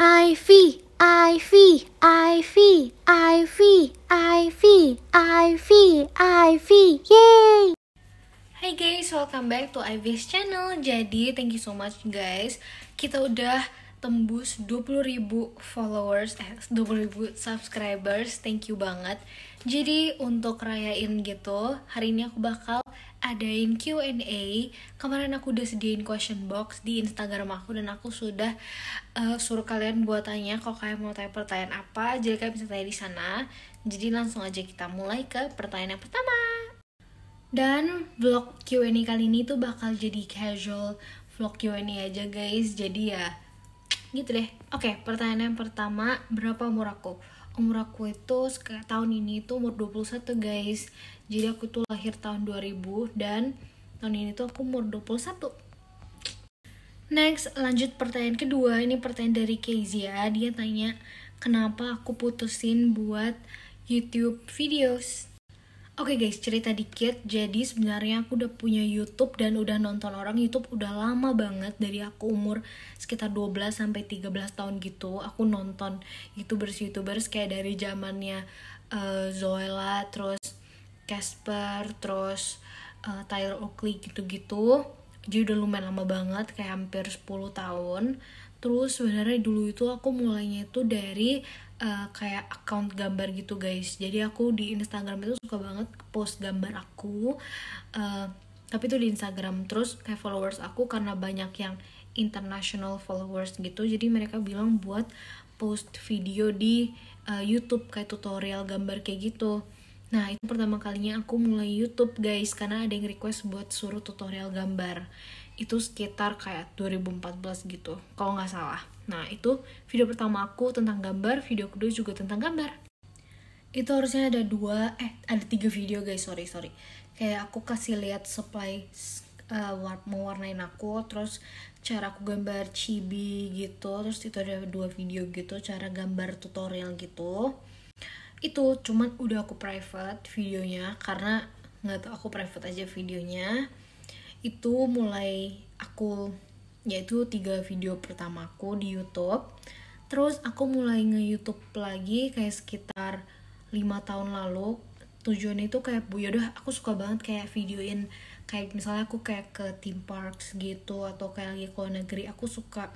Ivy, Ivy, Ivy, Ivy, Ivy, Ivy, Ivy, yay! Hai guys, welcome back to Ivy's channel. Jadi, thank you so much guys. Kita udah tembus 20.000 followers, eh, 20.000 subscribers. Thank you banget. Jadi, untuk rayain gitu, hari ini aku bakal adain Q&A kemarin aku udah sediain question box di Instagram aku dan aku sudah uh, suruh kalian buat tanya kalau kalian mau tanya pertanyaan apa jadi kalian bisa tanya di sana jadi langsung aja kita mulai ke pertanyaan yang pertama dan vlog Q&A kali ini tuh bakal jadi casual vlog Q&A aja guys jadi ya gitu deh oke okay, pertanyaan yang pertama berapa umur aku umur aku itu tahun ini itu umur 21 guys jadi aku tuh lahir tahun 2000 dan tahun ini tuh aku umur 21 next lanjut pertanyaan kedua ini pertanyaan dari Kezia dia tanya kenapa aku putusin buat YouTube videos Oke okay guys, cerita dikit. Jadi sebenarnya aku udah punya YouTube dan udah nonton orang YouTube udah lama banget dari aku umur sekitar 12 sampai 13 tahun gitu. Aku nonton YouTubers-YouTubers kayak dari zamannya uh, terus Casper terus uh, Tyler Oakley gitu-gitu jadi udah lumayan lama banget kayak hampir 10 tahun terus sebenarnya dulu itu aku mulainya itu dari uh, kayak account gambar gitu guys jadi aku di Instagram itu suka banget post gambar aku uh, tapi itu di Instagram terus kayak followers aku karena banyak yang international followers gitu jadi mereka bilang buat post video di uh, YouTube kayak tutorial gambar kayak gitu Nah, itu pertama kalinya aku mulai YouTube, guys, karena ada yang request buat suruh tutorial gambar. Itu sekitar kayak 2014 gitu, kalau nggak salah. Nah, itu video pertama aku tentang gambar, video kedua juga tentang gambar. Itu harusnya ada dua, eh, ada tiga video, guys, sorry, sorry. Kayak aku kasih lihat supply uh, mewarnain aku, terus cara aku gambar chibi gitu, terus itu ada dua video gitu, cara gambar tutorial gitu itu cuman udah aku private videonya karena nggak tau aku private aja videonya itu mulai aku yaitu tiga video pertamaku di YouTube terus aku mulai nge YouTube lagi kayak sekitar lima tahun lalu tujuannya itu kayak bu yaudah aku suka banget kayak videoin kayak misalnya aku kayak ke theme parks gitu atau kayak lagi ke luar negeri aku suka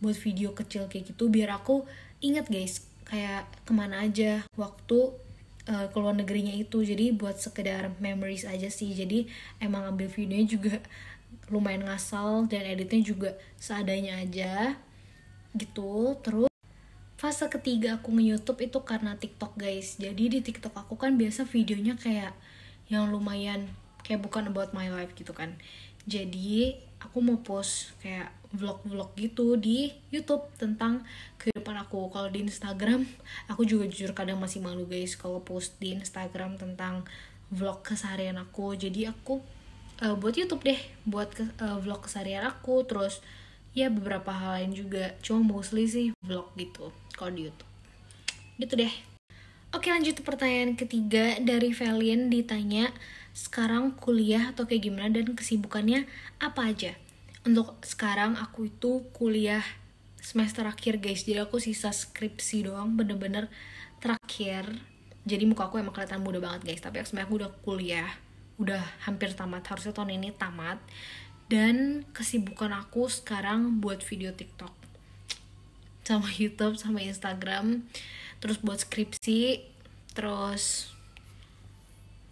buat video kecil kayak gitu biar aku inget guys kayak kemana aja waktu uh, ke negerinya itu jadi buat sekedar memories aja sih jadi emang ambil videonya juga lumayan ngasal dan editnya juga seadanya aja gitu terus fase ketiga aku nge-youtube itu karena tiktok guys jadi di tiktok aku kan biasa videonya kayak yang lumayan kayak bukan about my life gitu kan jadi aku mau post kayak vlog-vlog gitu di YouTube tentang kehidupan aku. Kalau di Instagram, aku juga jujur kadang masih malu guys kalau post di Instagram tentang vlog keseharian aku. Jadi aku uh, buat YouTube deh, buat ke, uh, vlog keseharian aku, terus ya beberapa hal lain juga. Cuma mostly sih vlog gitu kalau di YouTube. Gitu deh. Oke, lanjut pertanyaan ketiga dari Valien ditanya sekarang kuliah atau kayak gimana dan kesibukannya apa aja. Untuk sekarang aku itu kuliah semester akhir guys, jadi aku sisa skripsi doang bener-bener terakhir. Jadi muka aku emang kelihatan muda banget guys, tapi sebenarnya aku udah kuliah, udah hampir tamat, harusnya tahun ini tamat. Dan kesibukan aku sekarang buat video TikTok sama YouTube sama Instagram terus buat skripsi terus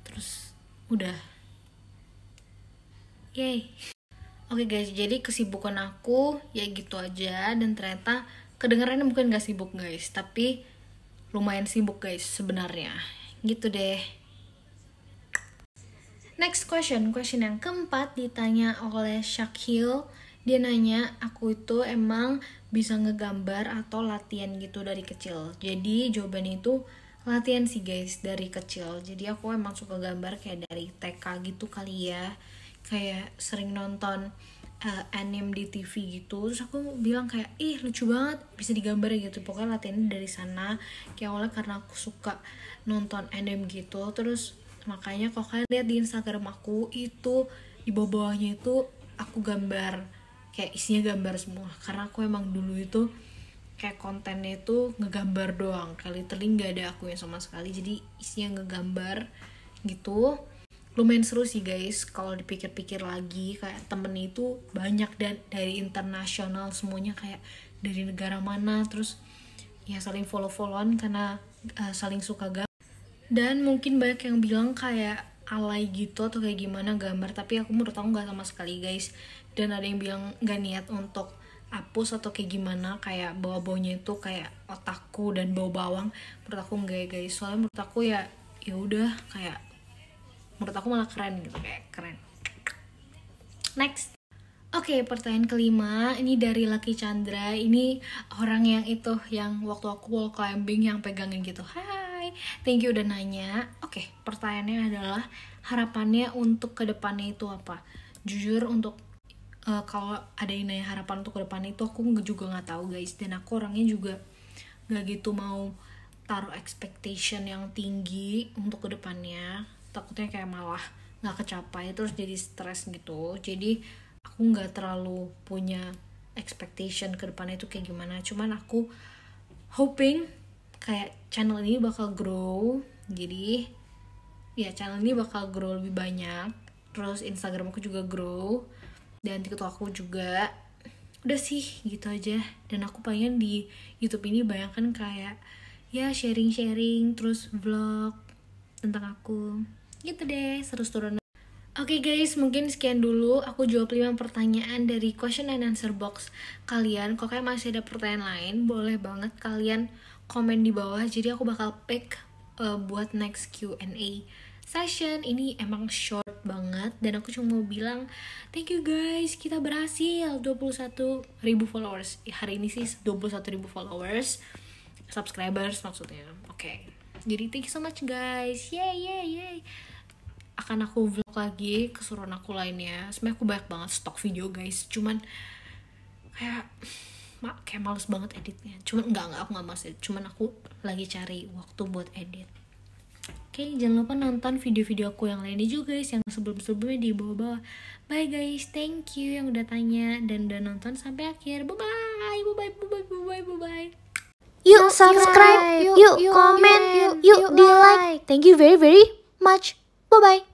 terus udah yay Oke okay guys, jadi kesibukan aku ya gitu aja dan ternyata kedengarannya bukan gak sibuk guys, tapi lumayan sibuk guys sebenarnya. Gitu deh. Next question, question yang keempat ditanya oleh Shakil Dia nanya, aku itu emang bisa ngegambar atau latihan gitu dari kecil. Jadi jawaban itu latihan sih guys dari kecil jadi aku emang suka gambar kayak dari TK gitu kali ya kayak sering nonton uh, anime di TV gitu terus aku bilang kayak ih lucu banget bisa digambar ya, gitu pokoknya latihannya dari sana kayak awalnya karena aku suka nonton anime gitu terus makanya kok kalian lihat di Instagram aku itu di bawah-bawahnya itu aku gambar kayak isinya gambar semua karena aku emang dulu itu kayak kontennya itu ngegambar doang kali terling gak ada aku yang sama sekali jadi isinya ngegambar gitu lumayan seru sih guys kalau dipikir-pikir lagi kayak temen itu banyak dan dari internasional semuanya kayak dari negara mana terus ya saling follow-followan karena uh, saling suka gambar dan mungkin banyak yang bilang kayak alay gitu atau kayak gimana gambar tapi aku menurut aku nggak sama sekali guys dan ada yang bilang gak niat untuk apus atau kayak gimana kayak bawa baunya itu kayak otakku dan bau bawang menurut aku enggak ya guys soalnya menurut aku ya ya udah kayak menurut aku malah keren gitu kayak keren next Oke, okay, pertanyaan kelima ini dari Lucky Chandra. Ini orang yang itu yang waktu aku wall climbing yang pegangin gitu. Hai, thank you udah nanya. Oke, okay, pertanyaannya adalah harapannya untuk kedepannya itu apa? Jujur untuk uh, kalau ada yang nanya harapan untuk ke depan itu aku juga nggak tahu guys dan aku orangnya juga nggak gitu mau taruh expectation yang tinggi untuk ke depannya takutnya kayak malah nggak kecapai terus jadi stres gitu jadi aku nggak terlalu punya expectation ke depannya itu kayak gimana cuman aku hoping kayak channel ini bakal grow jadi ya channel ini bakal grow lebih banyak terus Instagram aku juga grow dan TikTok aku juga udah sih gitu aja dan aku pengen di YouTube ini bayangkan kayak ya sharing-sharing terus vlog tentang aku gitu deh terus turun Oke okay guys, mungkin sekian dulu aku jawab 5 pertanyaan dari question and answer box kalian. kok kayak masih ada pertanyaan lain, boleh banget kalian komen di bawah. Jadi aku bakal pick uh, buat next Q&A session. Ini emang short banget dan aku cuma mau bilang thank you guys kita berhasil 21 ribu followers hari ini sih 21 ribu followers subscribers maksudnya oke okay. jadi thank you so much guys yay yay yay akan aku vlog lagi keseruan aku lainnya sebenarnya aku banyak banget stok video guys cuman kayak mak kayak males banget editnya cuman nggak nggak aku nggak males edit. cuman aku lagi cari waktu buat edit Oke, jangan lupa nonton video-video aku yang lainnya juga guys, yang sebelum-sebelumnya di bawah-bawah. Bye guys, thank you yang udah tanya dan udah nonton sampai akhir. Bye bye, bye bye, bye bye, bye bye. Yuk subscribe, yuk, yuk, yuk komen, yuk, yuk, yuk di like. Thank you very very much. Bye bye.